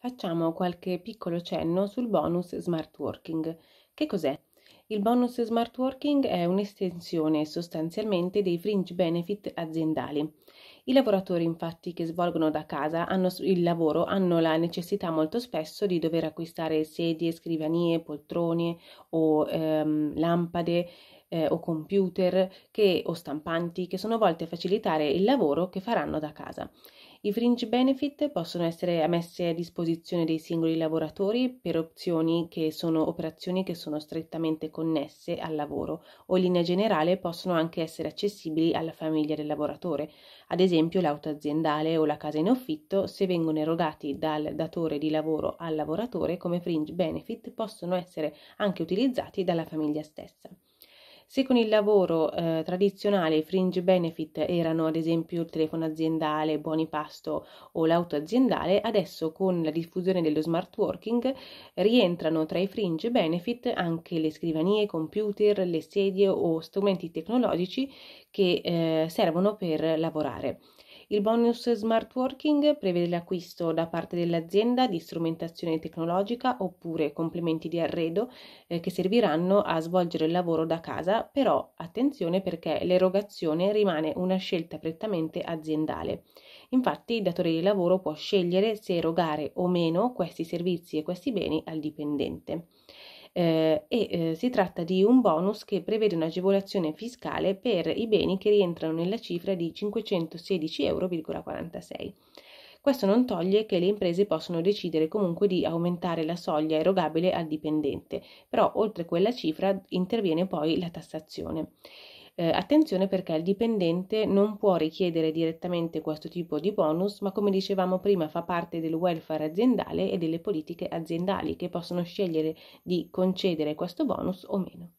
facciamo qualche piccolo cenno sul bonus smart working. Che cos'è? Il bonus smart working è un'estensione sostanzialmente dei fringe benefit aziendali. I lavoratori infatti che svolgono da casa hanno, il lavoro hanno la necessità molto spesso di dover acquistare sedie, scrivanie, poltrone o ehm, lampade eh, o computer che, o stampanti che sono volte a facilitare il lavoro che faranno da casa. I fringe benefit possono essere messi a disposizione dei singoli lavoratori per opzioni che sono, operazioni che sono strettamente connesse al lavoro o in linea generale possono anche essere accessibili alla famiglia del lavoratore, ad esempio l'auto aziendale o la casa in affitto, se vengono erogati dal datore di lavoro al lavoratore come fringe benefit possono essere anche utilizzati dalla famiglia stessa. Se con il lavoro eh, tradizionale i fringe benefit erano ad esempio il telefono aziendale, buoni pasto o l'auto aziendale, adesso con la diffusione dello smart working rientrano tra i fringe benefit anche le scrivanie, computer, le sedie o strumenti tecnologici che eh, servono per lavorare. Il bonus smart working prevede l'acquisto da parte dell'azienda di strumentazione tecnologica oppure complementi di arredo eh, che serviranno a svolgere il lavoro da casa, però attenzione perché l'erogazione rimane una scelta prettamente aziendale. Infatti il datore di lavoro può scegliere se erogare o meno questi servizi e questi beni al dipendente eh, e eh, si tratta di un bonus che prevede un'agevolazione fiscale per i beni che rientrano nella cifra di 516,46 euro. Questo non toglie che le imprese possono decidere comunque di aumentare la soglia erogabile al dipendente, però oltre quella cifra interviene poi la tassazione. Eh, attenzione perché il dipendente non può richiedere direttamente questo tipo di bonus, ma come dicevamo prima fa parte del welfare aziendale e delle politiche aziendali che possono scegliere di concedere questo bonus o meno.